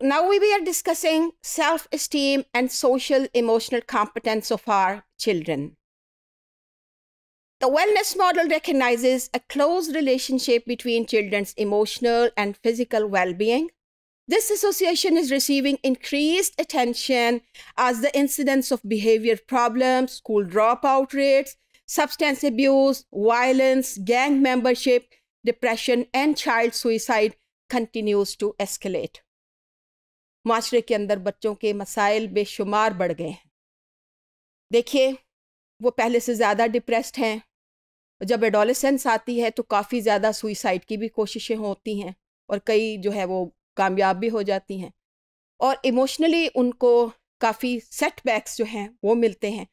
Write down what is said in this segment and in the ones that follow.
Now we are discussing self-esteem and social emotional competence of our children. The wellness model recognizes a close relationship between children's emotional and physical well-being. This association is receiving increased attention as the incidence of behavior problems, school dropout rates, substance abuse, violence, gang membership, depression, and child suicide continues to escalate. माशरे के अंदर बच्चों के मसाइल बेशुमार बढ़ गए हैं देखिए वो पहले से ज़्यादा डिप्रेस्ड हैं जब एडोलेसेंस आती है तो काफ़ी ज़्यादा सुइसाइड की भी कोशिशें होती हैं और कई जो है वो कामयाब भी हो जाती हैं और इमोशनली उनको काफ़ी सेटबैक्स जो हैं वो मिलते हैं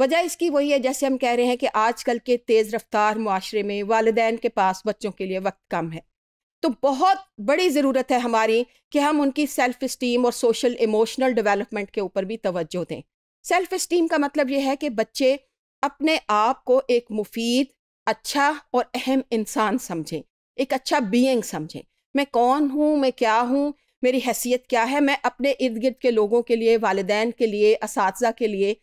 वजह इसकी वही है जैसे हम कह रहे हैं कि आजकल के तेज़ रफ्तार माशरे में वालदेन के पास बच्चों के लिए वक्त कम है तो बहुत बड़ी ज़रूरत है हमारी कि हम उनकी सेल्फ़ इस्टीम और सोशल इमोशनल डेवलपमेंट के ऊपर भी तवज्जो दें सेल्फ़ इस्टीम का मतलब यह है कि बच्चे अपने आप को एक मुफीद अच्छा और अहम इंसान समझें एक अच्छा बीइंग समझें मैं कौन हूँ मैं क्या हूँ मेरी हैसियत क्या है मैं अपने इर्द गिर्द के लोगों के लिए वालदेन के लिए इस के लिए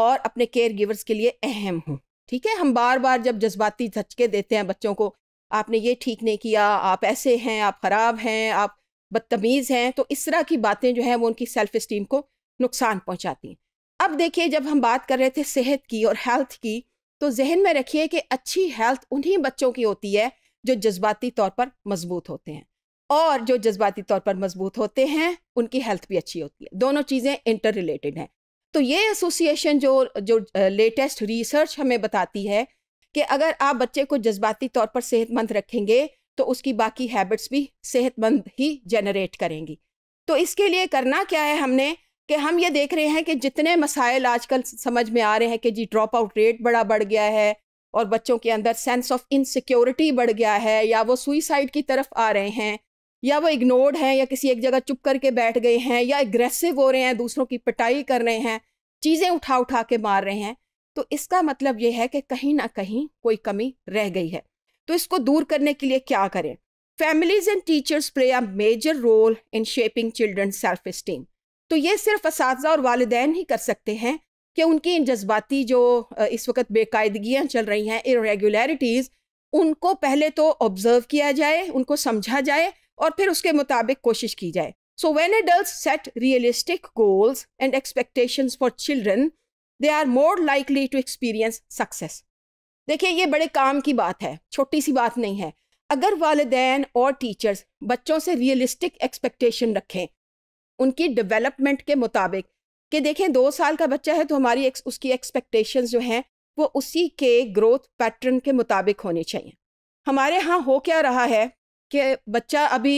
और अपने केयर गिवर्स के लिए अहम हूँ ठीक है हम बार बार जब जज्बाती झचके देते हैं बच्चों को आपने ये ठीक नहीं किया आप ऐसे हैं आप ख़राब हैं आप बदतमीज़ हैं तो इस तरह की बातें जो हैं वो उनकी सेल्फ़ इस्टीम को नुकसान पहुँचाती हैं अब देखिए जब हम बात कर रहे थे सेहत की और हेल्थ की तो जहन में रखिए कि अच्छी हेल्थ उन्हीं बच्चों की होती है जो जज्बाती तौर पर मजबूत होते हैं और जो जज्बाती तौर पर मजबूत होते हैं उनकी हेल्थ भी अच्छी होती है दोनों चीज़ें इंटर रिलेटेड हैं तो ये एसोसिएशन जो जो लेटेस्ट रिसर्च हमें बताती है कि अगर आप बच्चे को जज्बाती तौर पर सेहतमंद रखेंगे तो उसकी बाकी हैबिट्स भी सेहतमंद ही जनरेट करेंगी तो इसके लिए करना क्या है हमने कि हम ये देख रहे हैं कि जितने मसाइल आजकल समझ में आ रहे हैं कि जी ड्रॉप आउट रेट बड़ा बढ़ गया है और बच्चों के अंदर सेंस ऑफ इनसिक्योरिटी बढ़ गया है या वो सुइसाइड की तरफ आ रहे हैं या वो इग्नोर्ड हैं या किसी एक जगह चुप करके बैठ गए हैं या एग्रेसिव हो रहे हैं दूसरों की पिटाई कर रहे हैं चीज़ें उठा उठा के मार रहे हैं तो इसका मतलब यह है कि कहीं ना कहीं कोई कमी रह गई है तो इसको दूर करने के लिए क्या करें families and teachers play a major role in shaping children self esteem तो ये सिर्फ इस और वालदेन ही कर सकते हैं कि उनकी इन जज्बाती जो इस वक्त बेकायदगियाँ चल रही हैं इरेगुलरिटीज़ उनको पहले तो ऑब्ज़र्व किया जाए उनको समझा जाए और फिर उसके मुताबिक कोशिश की जाए so when adult set realistic goals and expectations for children they are more likely to experience success देखिए ये बड़े काम की बात है छोटी सी बात नहीं है अगर वालदेन और टीचर्स बच्चों से रियलिस्टिक एक्सपेक्टेशन रखें उनकी डेवलपमेंट के मुताबिक कि देखें दो साल का बच्चा है तो हमारी एक, उसकी एक्सपेक्टेशन जो हैं वो उसी के ग्रोथ पैटर्न के मुताबिक होनी चाहिए हमारे यहाँ हो क्या रहा है कि बच्चा अभी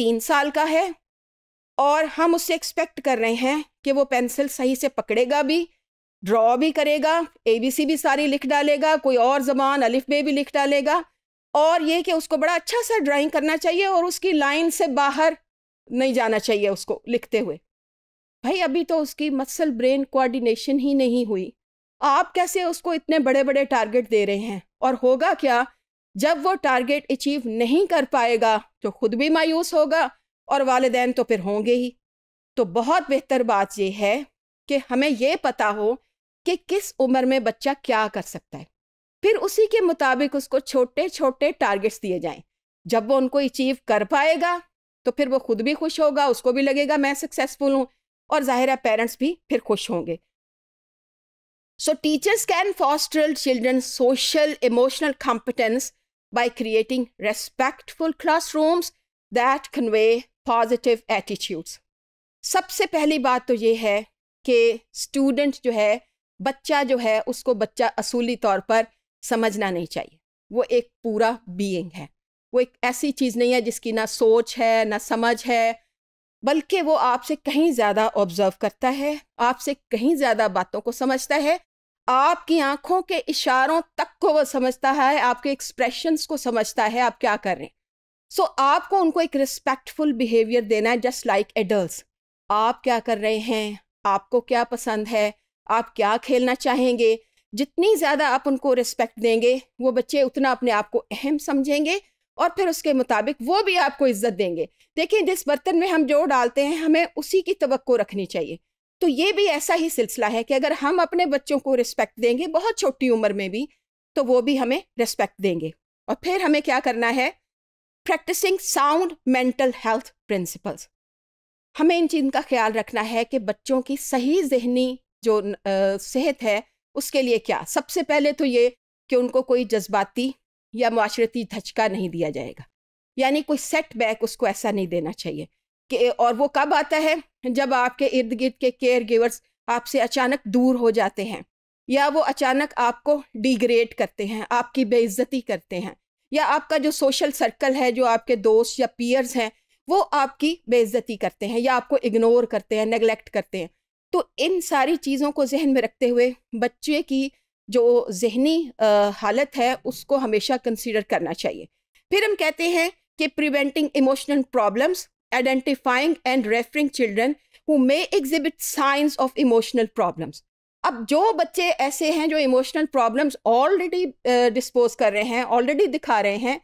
तीन साल का है और हम उससे एक्सपेक्ट कर रहे हैं कि वो पेंसिल सही से पकड़ेगा भी ड्रॉ भी करेगा ए बी सी भी सारी लिख डालेगा कोई और जबान अलिफ बे भी लिख डालेगा और ये कि उसको बड़ा अच्छा सा ड्राइंग करना चाहिए और उसकी लाइन से बाहर नहीं जाना चाहिए उसको लिखते हुए भाई अभी तो उसकी मसल ब्रेन कोऑर्डिनेशन ही नहीं हुई आप कैसे उसको इतने बड़े बड़े टारगेट दे रहे हैं और होगा क्या जब वो टारगेट अचीव नहीं कर पाएगा तो खुद भी मायूस होगा और वालदेन तो फिर होंगे ही तो बहुत बेहतर बात यह है कि हमें यह पता हो कि किस उम्र में बच्चा क्या कर सकता है फिर उसी के मुताबिक उसको छोटे छोटे टारगेट्स दिए जाएं जब वो उनको अचीव कर पाएगा तो फिर वो खुद भी खुश होगा उसको भी लगेगा मैं सक्सेसफुल हूँ और जाहिर है पेरेंट्स भी फिर खुश होंगे so teachers can foster children social emotional competence by creating respectful classrooms that convey positive attitudes सबसे पहली बात तो ये है कि स्टूडेंट जो है बच्चा जो है उसको बच्चा असूली तौर पर समझना नहीं चाहिए वो एक पूरा बीइंग है वो एक ऐसी चीज़ नहीं है जिसकी ना सोच है ना समझ है बल्कि वो आपसे कहीं ज़्यादा ऑब्जर्व करता है आपसे कहीं ज़्यादा बातों को समझता है आपकी आंखों के इशारों तक को वो समझता है आपके एक्सप्रेशंस को समझता है आप क्या कर रहे हैं सो so, आपको उनको एक रिस्पेक्टफुल बिहेवियर देना है जस्ट लाइक एडल्ट आप क्या कर रहे हैं आपको क्या पसंद है आप क्या खेलना चाहेंगे जितनी ज़्यादा आप उनको रिस्पेक्ट देंगे वो बच्चे उतना अपने आप को अहम समझेंगे और फिर उसके मुताबिक वो भी आपको इज्जत देंगे देखिए जिस बर्तन में हम जो डालते हैं हमें उसी की तो रखनी चाहिए तो ये भी ऐसा ही सिलसिला है कि अगर हम अपने बच्चों को रिस्पेक्ट देंगे बहुत छोटी उम्र में भी तो वो भी हमें रिस्पेक्ट देंगे और फिर हमें क्या करना है practicing sound mental health principles हमें इन चीज़ का ख्याल रखना है कि बच्चों की सही जहनी जो सेहत है उसके लिए क्या सबसे पहले तो ये कि उनको कोई जज्बाती या माशरती धचका नहीं दिया जाएगा यानी कोई सेट बैक उसको ऐसा नहीं देना चाहिए कि और वो कब आता है जब आपके इर्द गिर्द के केयर गिवर्स आपसे अचानक दूर हो जाते हैं या वो अचानक आपको डिग्रेड करते हैं आपकी बेइज्जती करते हैं या आपका जो सोशल सर्कल है जो आपके दोस्त या पीयर्स हैं वो आपकी बेइज्जती करते हैं या आपको इग्नोर करते हैं नेगलेक्ट करते हैं तो इन सारी चीज़ों को जहन में रखते हुए बच्चे की जो जहनी हालत है उसको हमेशा कंसिडर करना चाहिए फिर हम कहते हैं कि preventing emotional problems identifying and referring children who may exhibit signs of emotional problems अब जो बच्चे ऐसे हैं जो इमोशनल प्रॉब्लम्स ऑलरेडी डिस्पोज कर रहे हैं ऑलरेडी दिखा रहे हैं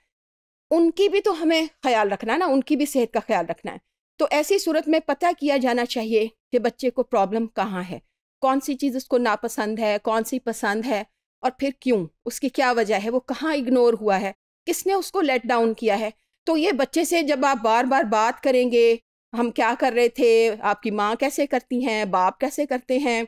उनकी भी तो हमें ख्याल रखना है ना उनकी भी सेहत का ख्याल रखना है तो ऐसी सूरत में पता किया जाना चाहिए कि बच्चे को प्रॉब्लम कहाँ है कौन सी चीज़ उसको नापसंद है कौन सी पसंद है और फिर क्यों उसकी क्या वजह है वो कहाँ इग्नोर हुआ है किसने उसको लेट डाउन किया है तो ये बच्चे से जब आप बार बार बात करेंगे हम क्या कर रहे थे आपकी माँ कैसे करती हैं बाप कैसे करते हैं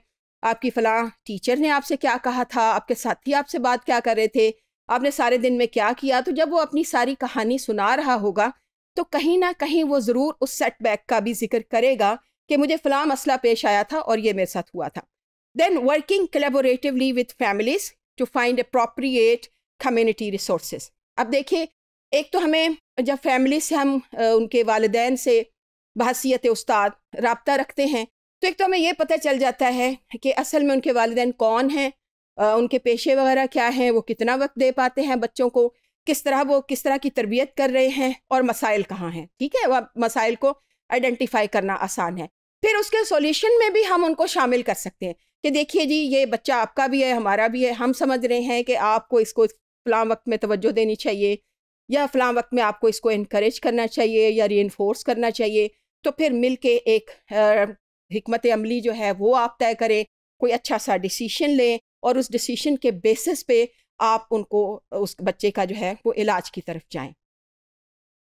आपकी फलां टीचर ने आपसे क्या कहा था आपके साथी आपसे बात क्या कर रहे थे आपने सारे दिन में क्या किया तो जब वो अपनी सारी कहानी सुना रहा होगा तो कहीं ना कहीं वो ज़रूर उस सेटबैक का भी जिक्र करेगा कि मुझे फ़लाँ मसला पेश आया था और ये मेरे साथ हुआ था then working collaboratively with families to find appropriate community resource अब देखिए एक तो हमें जब फैमिली से हम उनके वालदेन से बहसीत उस्ताद रबता रखते हैं तो एक तो हमें ये पता चल जाता है कि असल में उनके वालदेन कौन हैं उनके पेशे वगैरह क्या हैं वो कितना वक्त दे पाते हैं बच्चों को किस तरह वो किस तरह की तरबियत कर रहे हैं और मसाइल कहाँ हैं ठीक है वह मसाइल को आइडेंटिफाई करना आसान है फिर उसके सॉल्यूशन में भी हम उनको शामिल कर सकते हैं कि देखिए जी ये बच्चा आपका भी है हमारा भी है हम समझ रहे हैं कि आपको इसको फ़लाँ वक्त में तवज्जो देनी चाहिए या फ़लाँ वक्त में आपको इसको इनक्रेज करना चाहिए या री करना चाहिए तो फिर मिल के एक हमत अमली जो है वो आप तय करें कोई अच्छा सा डिसीशन लें और उस डिसीशन के बेसिस पे आप उनको उस बच्चे का जो है वो इलाज की तरफ जाएं